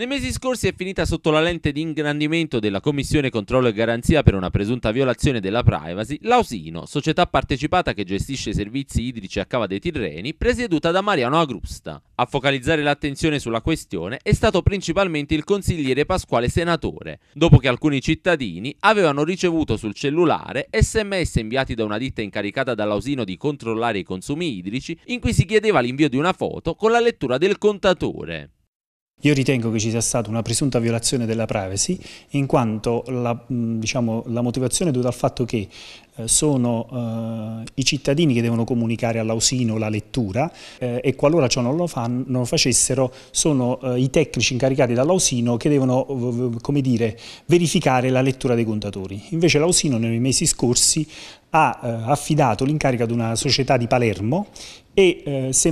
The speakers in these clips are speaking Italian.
Nei mesi scorsi è finita sotto la lente di ingrandimento della Commissione Controllo e Garanzia per una presunta violazione della privacy l'Ausino, società partecipata che gestisce i servizi idrici a Cava dei Tirreni, presieduta da Mariano Agrusta. A focalizzare l'attenzione sulla questione è stato principalmente il consigliere Pasquale Senatore, dopo che alcuni cittadini avevano ricevuto sul cellulare sms inviati da una ditta incaricata dall'Ausino di controllare i consumi idrici in cui si chiedeva l'invio di una foto con la lettura del contatore. Io ritengo che ci sia stata una presunta violazione della privacy in quanto la, diciamo, la motivazione è dovuta al fatto che eh, sono eh, i cittadini che devono comunicare all'ausino la lettura eh, e qualora ciò non lo, fan, non lo facessero sono eh, i tecnici incaricati dall'ausino che devono dire, verificare la lettura dei contatori. Invece l'ausino nei mesi scorsi ha eh, affidato l'incarico ad una società di Palermo e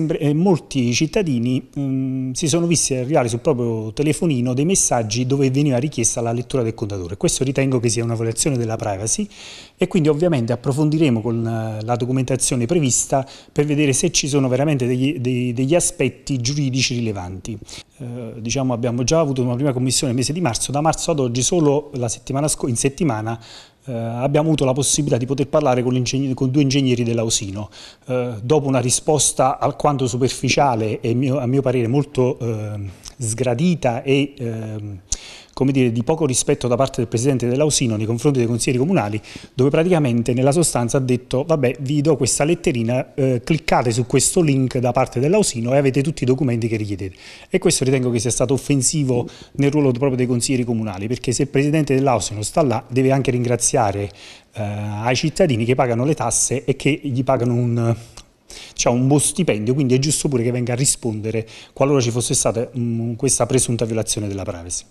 eh, molti cittadini mh, mm, si sono visti arrivare sul proprio telefonino dei messaggi dove veniva richiesta la lettura del contatore. Questo ritengo che sia una violazione della privacy e quindi ovviamente approfondiremo con eh, la documentazione prevista per vedere se ci sono veramente degli, dei, degli aspetti giuridici rilevanti. Eh, diciamo abbiamo già avuto una prima commissione nel mese di marzo, da marzo ad oggi solo settimana in settimana eh, abbiamo avuto la possibilità di poter parlare con, con due ingegneri dell'Ausino. Eh, dopo una risposta alquanto superficiale e mio, a mio parere molto eh, sgradita e ehm, come dire, di poco rispetto da parte del presidente dell'Ausino nei confronti dei consiglieri comunali, dove praticamente nella sostanza ha detto vabbè vi do questa letterina, eh, cliccate su questo link da parte dell'Ausino e avete tutti i documenti che richiedete. E questo ritengo che sia stato offensivo nel ruolo proprio dei consiglieri comunali, perché se il presidente dell'Ausino sta là deve anche ringraziare eh, ai cittadini che pagano le tasse e che gli pagano un, cioè un buon stipendio, quindi è giusto pure che venga a rispondere qualora ci fosse stata mh, mm, questa presunta violazione della privacy.